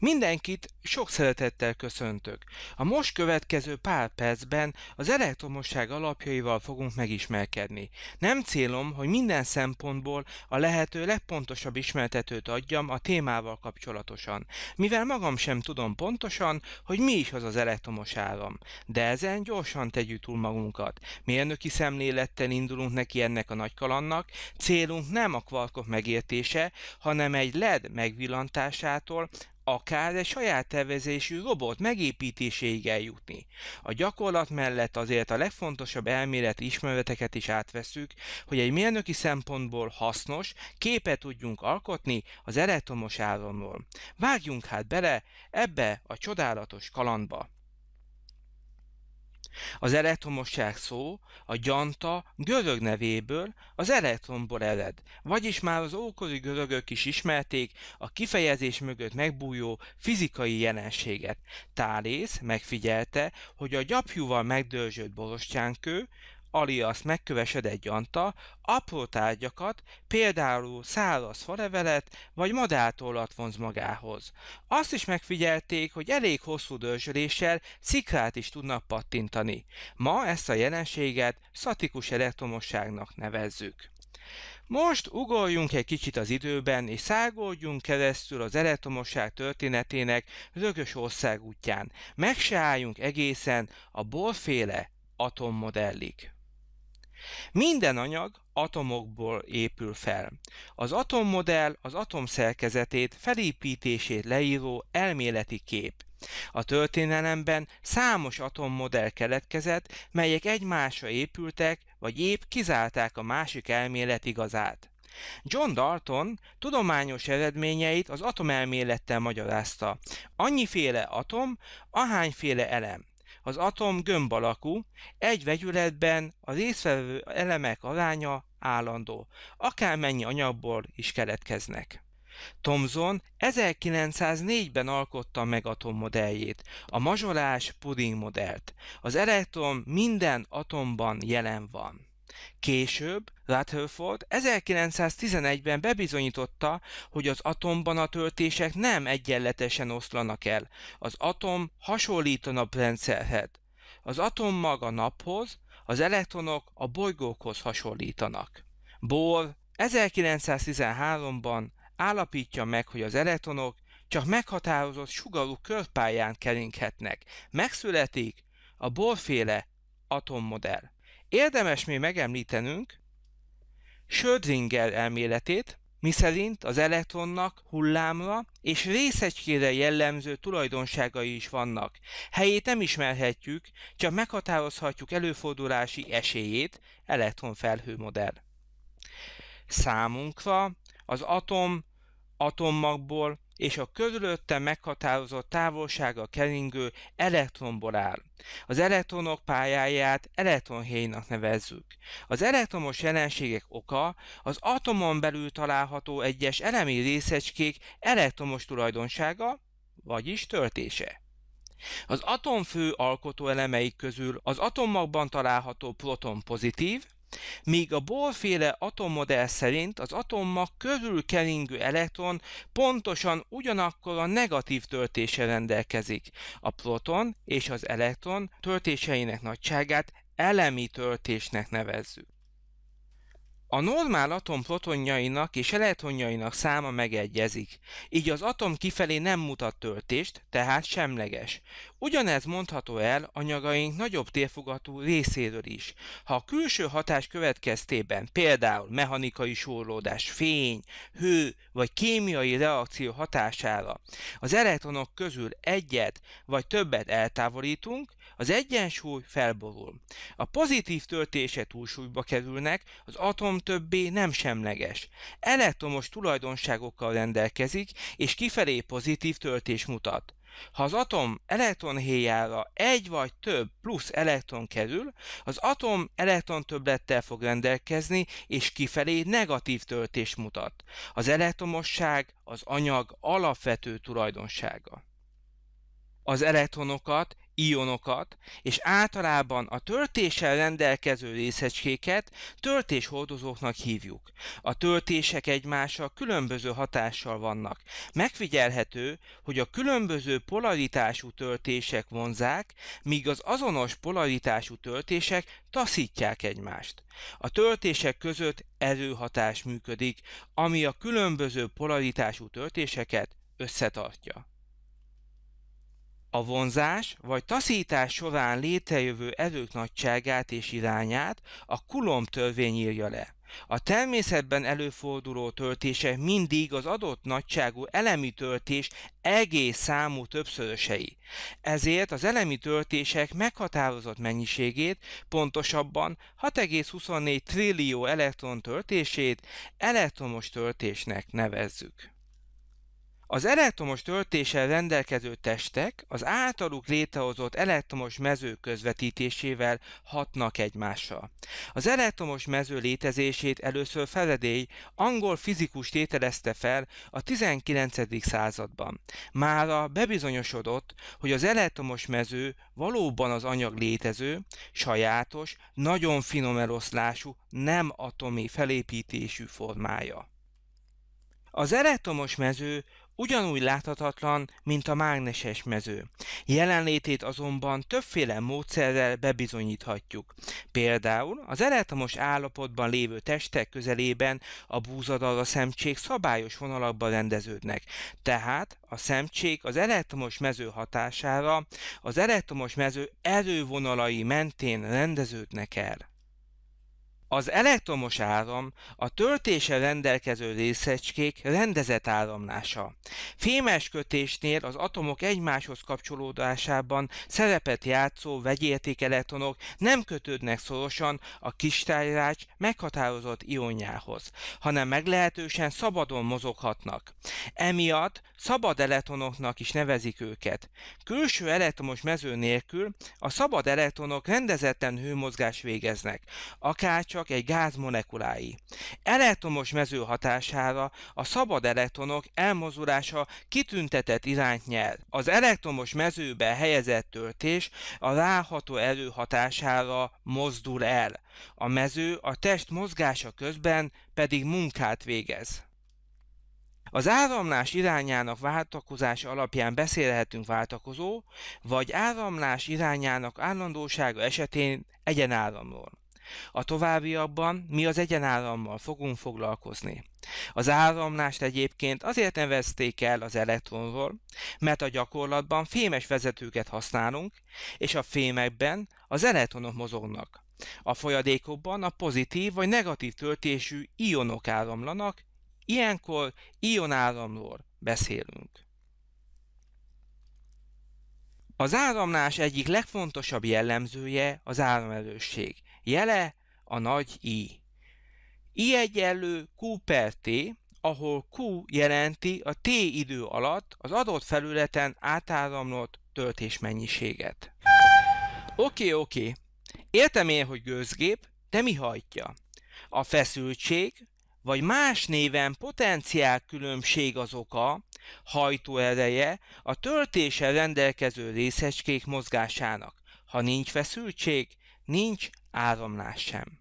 Mindenkit sok szeretettel köszöntök. A most következő pár percben az elektromosság alapjaival fogunk megismerkedni. Nem célom, hogy minden szempontból a lehető legpontosabb ismertetőt adjam a témával kapcsolatosan, mivel magam sem tudom pontosan, hogy mi is az az elektromos áram. De ezen gyorsan tegyük túl magunkat. Mérnöki szemlélettel indulunk neki ennek a nagy kalannak, célunk nem a kvarkok megértése, hanem egy LED megvillantásától akár egy saját tervezésű robot megépítéséig eljutni. A gyakorlat mellett azért a legfontosabb elméleti ismereteket is átveszük, hogy egy mérnöki szempontból hasznos képet tudjunk alkotni az elektromos áramról. Vágjunk hát bele ebbe a csodálatos kalandba! Az elektromosság szó a gyanta görög nevéből az elektromból ered, vagyis már az ókori görögök is ismerték a kifejezés mögött megbújó fizikai jelenséget. Tálész megfigyelte, hogy a gyapjúval megdörzsölt borostyánkő alias egy anta, apró tárgyakat, például száraz falevelet vagy madártólat vonz magához. Azt is megfigyelték, hogy elég hosszú dörzsöléssel szikrát is tudnak pattintani. Ma ezt a jelenséget szatikus elektromosságnak nevezzük. Most ugorjunk egy kicsit az időben, és szágoljunk keresztül az elektromosság történetének rögös országútján. Meg se álljunk egészen a borféle atommodellig. Minden anyag atomokból épül fel. Az atommodell az atom szerkezetét, felépítését leíró elméleti kép. A történelemben számos atommodell keletkezett, melyek egymásra épültek, vagy épp kizárták a másik elmélet igazát. John Dalton tudományos eredményeit az atomelmélettel magyarázta. Annyiféle atom, ahányféle elem az atom gömb alakú, egy vegyületben a részvevő elemek aránya állandó, akármennyi anyagból is keletkeznek. Thomson 1904-ben alkotta meg atommodelljét, a mazsolás puding modellt. Az elektron minden atomban jelen van. Később Rutherford 1911-ben bebizonyította, hogy az atomban a töltések nem egyenletesen oszlanak el. Az atom hasonlít a naprendszerhez. Az atom maga naphoz, az elektronok a bolygókhoz hasonlítanak. Bohr 1913-ban állapítja meg, hogy az elektronok csak meghatározott sugarú körpályán keringhetnek. Megszületik a borféle atommodell. Érdemes még megemlítenünk Schrödinger elméletét, miszerint az elektronnak hullámra és részecskére jellemző tulajdonságai is vannak. Helyét nem ismerhetjük, csak meghatározhatjuk előfordulási esélyét, elektronfelhő modell. Számunkra az atom atommagból és a körülötte meghatározott távolsága keringő elektronból áll. Az elektronok pályáját elektronhéjnak nevezzük. Az elektromos jelenségek oka az atomon belül található egyes elemi részecskék elektromos tulajdonsága, vagyis töltése. Az atom fő alkotó elemeik közül az atommagban található proton pozitív, Míg a bohr atommodell szerint az atommag körül keringő elektron pontosan ugyanakkor a negatív töltése rendelkezik. A proton és az elektron töltéseinek nagyságát elemi töltésnek nevezzük. A normál atom protonjainak és elektronjainak száma megegyezik, így az atom kifelé nem mutat töltést, tehát semleges. Ugyanez mondható el anyagaink nagyobb térfogatú részéről is. Ha a külső hatás következtében például mechanikai súrlódás, fény, hő vagy kémiai reakció hatására az elektronok közül egyet vagy többet eltávolítunk, az egyensúly felborul. A pozitív töltése túlsúlyba kerülnek, az atom többé nem semleges. Elektromos tulajdonságokkal rendelkezik, és kifelé pozitív töltés mutat. Ha az atom elektronhéjára egy vagy több plusz elektron kerül, az atom elektron többlettel fog rendelkezni, és kifelé negatív töltés mutat. Az elektromosság az anyag alapvető tulajdonsága. Az elektronokat ionokat, és általában a töltéssel rendelkező részecskéket töltéshordozóknak hívjuk. A töltések egymással különböző hatással vannak. Megfigyelhető, hogy a különböző polaritású töltések vonzák, míg az azonos polaritású töltések taszítják egymást. A töltések között erőhatás működik, ami a különböző polaritású töltéseket összetartja. A vonzás vagy taszítás során létrejövő erők nagyságát és irányát a Coulomb törvény írja le. A természetben előforduló töltése mindig az adott nagyságú elemi töltés egész számú többszörösei. Ezért az elemi töltések meghatározott mennyiségét, pontosabban 6,24 trillió elektron töltését elektromos töltésnek nevezzük. Az elektromos töltéssel rendelkező testek az általuk létrehozott elektromos mező közvetítésével hatnak egymásra. Az elektromos mező létezését először Faraday angol fizikus tételezte fel a 19. században. Mára bebizonyosodott, hogy az elektromos mező valóban az anyag létező, sajátos, nagyon finom eloszlású, nem atomi felépítésű formája. Az elektromos mező ugyanúgy láthatatlan, mint a mágneses mező. Jelenlétét azonban többféle módszerrel bebizonyíthatjuk. Például az elektromos állapotban lévő testek közelében a búzadal a szemcsék szabályos vonalakba rendeződnek, tehát a szemcsék az elektromos mező hatására az elektromos mező erővonalai mentén rendeződnek el. Az elektromos áram a töltése rendelkező részecskék rendezett áramlása. Fémes kötésnél az atomok egymáshoz kapcsolódásában szerepet játszó vegyérték elektronok nem kötődnek szorosan a kristályrács meghatározott ionjához, hanem meglehetősen szabadon mozoghatnak. Emiatt szabad elektronoknak is nevezik őket. Külső elektromos mező nélkül a szabad elektronok rendezetten hőmozgás végeznek, akárcsak egy gáz molekulái. Elektromos mező hatására a szabad elektronok elmozdulása kitüntetett irányt nyer. Az elektromos mezőbe helyezett töltés a ráható erő hatására mozdul el. A mező a test mozgása közben pedig munkát végez. Az áramlás irányának váltakozása alapján beszélhetünk váltakozó, vagy áramlás irányának állandósága esetén egyenáramról. A továbbiakban mi az egyenárammal fogunk foglalkozni. Az áramlást egyébként azért nevezték el az elektronról, mert a gyakorlatban fémes vezetőket használunk, és a fémekben az elektronok mozognak. A folyadékokban a pozitív vagy negatív töltésű ionok áramlanak, ilyenkor ionáramról beszélünk. Az áramlás egyik legfontosabb jellemzője az áramerősség. Jele a nagy I. I egyenlő Q per T, ahol Q jelenti a T idő alatt az adott felületen átáramlott töltésmennyiséget. Oké, okay, oké. Okay. Értem én, hogy gőzgép, de mi hajtja? A feszültség, vagy más néven potenciál különbség az oka, hajtóereje a töltése rendelkező részecskék mozgásának. Ha nincs feszültség, nincs áramlás sem.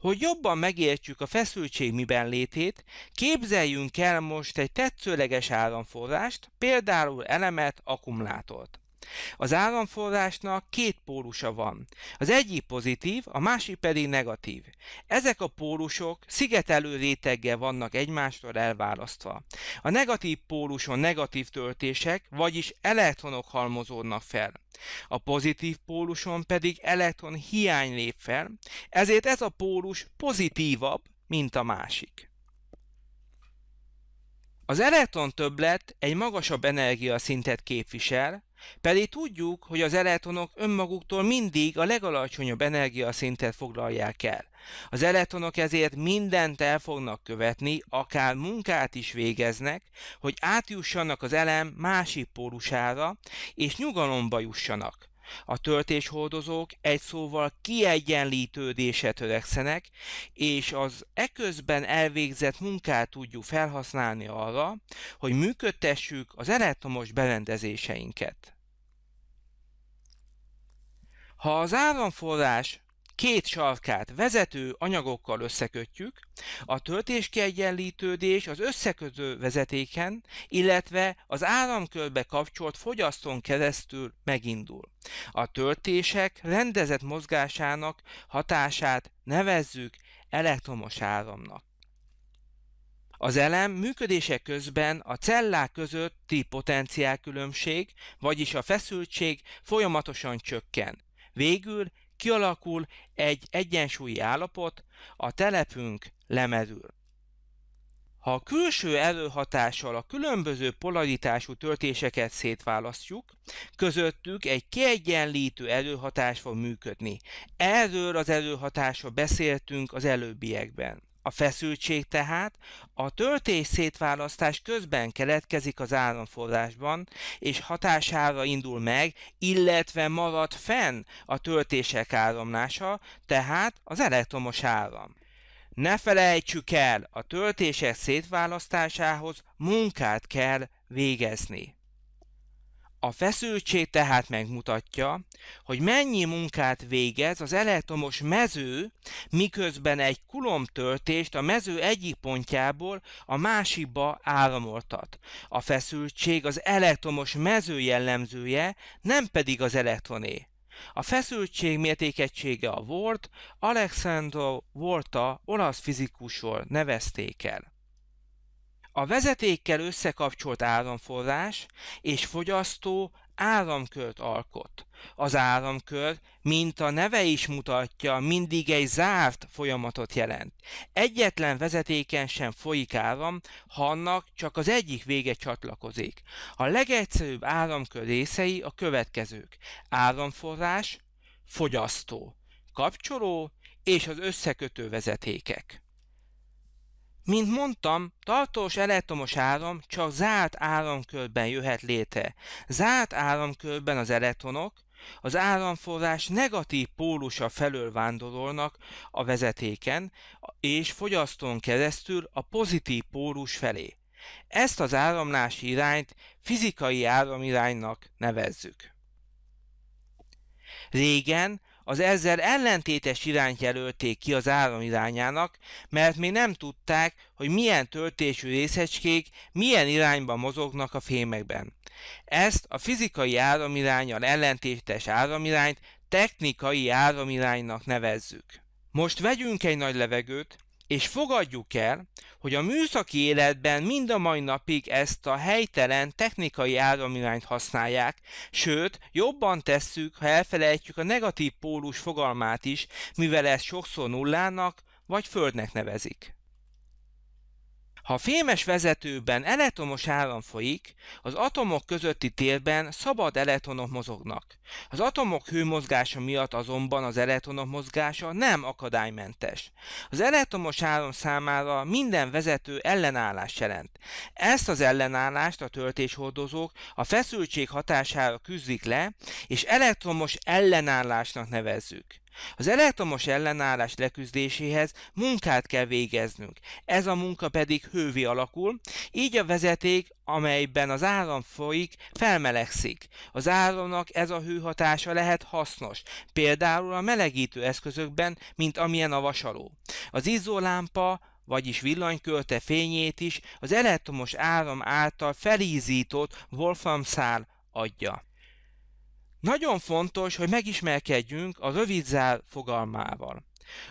Hogy jobban megértjük a feszültség miben létét, képzeljünk el most egy tetszőleges áramforrást, például elemet, akkumulátort. Az államforrásnak két pólusa van. Az egyik pozitív, a másik pedig negatív. Ezek a pólusok szigetelő réteggel vannak egymástól elválasztva. A negatív póluson negatív töltések, vagyis elektronok halmozódnak fel. A pozitív póluson pedig elektron hiány lép fel, ezért ez a pólus pozitívabb, mint a másik. Az elektron többlet egy magasabb energiaszintet képvisel, pedig tudjuk, hogy az elektronok önmaguktól mindig a legalacsonyabb energiaszintet foglalják el. Az elektronok ezért mindent el fognak követni, akár munkát is végeznek, hogy átjussanak az elem másik pólusára, és nyugalomba jussanak. A töltéshordozók egy szóval kiegyenlítődésre törekszenek, és az eközben elvégzett munkát tudjuk felhasználni arra, hogy működtessük az elektromos berendezéseinket. Ha az áramforrás két sarkát vezető anyagokkal összekötjük, a töltéskiegyenlítődés az összekötő vezetéken, illetve az áramkörbe kapcsolt fogyasztón keresztül megindul. A töltések rendezett mozgásának hatását nevezzük elektromos áramnak. Az elem működése közben a cellák közötti potenciálkülönbség, vagyis a feszültség folyamatosan csökken. Végül kialakul egy egyensúlyi állapot, a telepünk lemezül. Ha a külső előhatással a különböző polaritású töltéseket szétválasztjuk, közöttük egy kiegyenlítő előhatás fog működni. Erről az előhatásról beszéltünk az előbbiekben. A feszültség tehát a töltés szétválasztás közben keletkezik az áramforrásban, és hatására indul meg, illetve marad fenn a töltések áramlása, tehát az elektromos áram. Ne felejtsük el, a töltések szétválasztásához munkát kell végezni. A feszültség tehát megmutatja, hogy mennyi munkát végez az elektromos mező, miközben egy töltést a mező egyik pontjából a másikba áramoltat. A feszültség az elektromos mező jellemzője, nem pedig az elektroné. A feszültség mértékegysége a volt, Alexandro Volta olasz fizikusról nevezték el. A vezetékkel összekapcsolt áramforrás és fogyasztó áramkört alkot. Az áramkör, mint a neve is mutatja, mindig egy zárt folyamatot jelent. Egyetlen vezetéken sem folyik áram, ha annak csak az egyik vége csatlakozik. A legegyszerűbb áramkör részei a következők. Áramforrás, fogyasztó, kapcsoló és az összekötő vezetékek. Mint mondtam, tartós elektromos áram csak zárt áramkörben jöhet létre. Zárt áramkörben az elektronok, az áramforrás negatív pólusa felől vándorolnak a vezetéken, és fogyasztón keresztül a pozitív pólus felé. Ezt az áramlási irányt fizikai áramiránynak nevezzük. Régen az ezzel ellentétes irányt jelölték ki az áram irányának, mert még nem tudták, hogy milyen töltésű részecskék milyen irányba mozognak a fémekben. Ezt a fizikai áramirányal ellentétes áramirányt technikai áramiránynak nevezzük. Most vegyünk egy nagy levegőt, és fogadjuk el, hogy a műszaki életben mind a mai napig ezt a helytelen technikai áramirányt használják, sőt, jobban tesszük, ha elfelejtjük a negatív pólus fogalmát is, mivel ezt sokszor nullának vagy földnek nevezik. Ha a fémes vezetőben elektromos áram folyik, az atomok közötti térben szabad elektronok mozognak. Az atomok hőmozgása miatt azonban az elektronok mozgása nem akadálymentes. Az elektromos áram számára minden vezető ellenállás jelent. Ezt az ellenállást a töltéshordozók a feszültség hatására küzdik le, és elektromos ellenállásnak nevezzük. Az elektromos ellenállás leküzdéséhez munkát kell végeznünk, ez a munka pedig hővi alakul, így a vezeték, amelyben az áram folyik, felmelegszik. Az áramnak ez a hőhatása lehet hasznos, például a melegítő eszközökben, mint amilyen a vasaló. Az izzólámpa, vagyis villanykölte fényét is az elektromos áram által felízított Wolfram szál adja. Nagyon fontos, hogy megismerkedjünk a rövidzár fogalmával.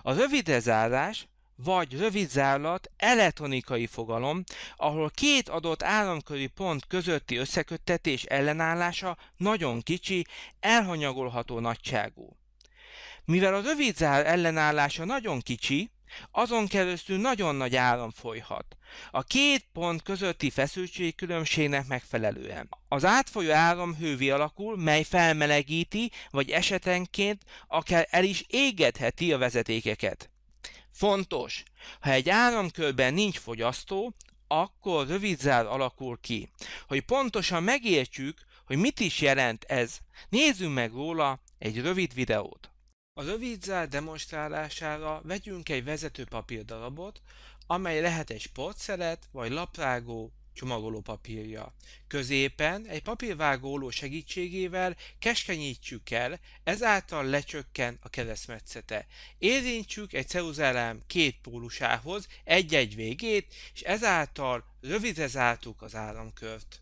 A rövidezárás vagy rövidzárlat elektronikai fogalom, ahol két adott áramköri pont közötti összeköttetés ellenállása nagyon kicsi, elhanyagolható nagyságú. Mivel a rövidzár ellenállása nagyon kicsi, azon keresztül nagyon nagy áram folyhat. A két pont közötti különbségnek megfelelően. Az átfolyó áram hővi alakul, mely felmelegíti, vagy esetenként akár el is égetheti a vezetékeket. Fontos! Ha egy áramkörben nincs fogyasztó, akkor rövidzár alakul ki. Hogy pontosan megértjük, hogy mit is jelent ez, nézzünk meg róla egy rövid videót. A rövidzár demonstrálására vegyünk egy vezető papírdarabot, amely lehet egy sportszelet vagy laprágó csomagoló papírja. Középen egy papírvágóló segítségével keskenyítsük el, ezáltal lecsökken a keresztmetszete. Érintsük egy ceruzelem két pólusához egy-egy végét, és ezáltal rövidre zártuk az áramkört.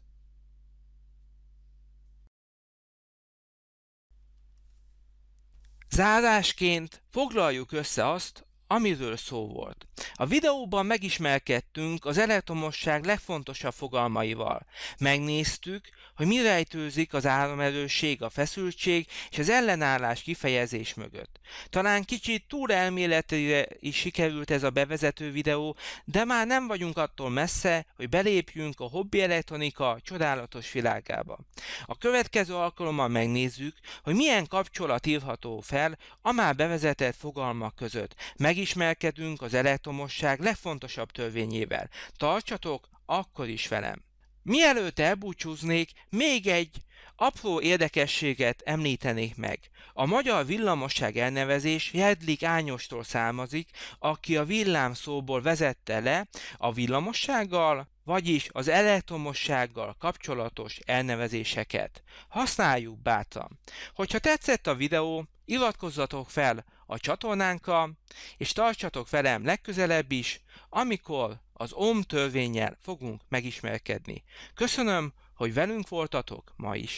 Zárásként foglaljuk össze azt, amiről szó volt. A videóban megismerkedtünk az elektromosság legfontosabb fogalmaival. Megnéztük, hogy mi rejtőzik az áramerősség, a feszültség és az ellenállás kifejezés mögött. Talán kicsit túl elméletére is sikerült ez a bevezető videó, de már nem vagyunk attól messze, hogy belépjünk a hobbi elektronika csodálatos világába. A következő alkalommal megnézzük, hogy milyen kapcsolat írható fel a már bevezetett fogalmak között. Meg megismerkedünk az elektromosság legfontosabb törvényével. Tartsatok akkor is velem! Mielőtt elbúcsúznék, még egy apró érdekességet említenék meg. A magyar villamosság elnevezés Jedlik Ányostól származik, aki a villám szóból vezette le a villamossággal, vagyis az elektromossággal kapcsolatos elnevezéseket. Használjuk bátran! Hogyha tetszett a videó, iratkozzatok fel a csatornánkra, és tartsatok velem legközelebb is, amikor az OM törvényel fogunk megismerkedni. Köszönöm, hogy velünk voltatok ma is.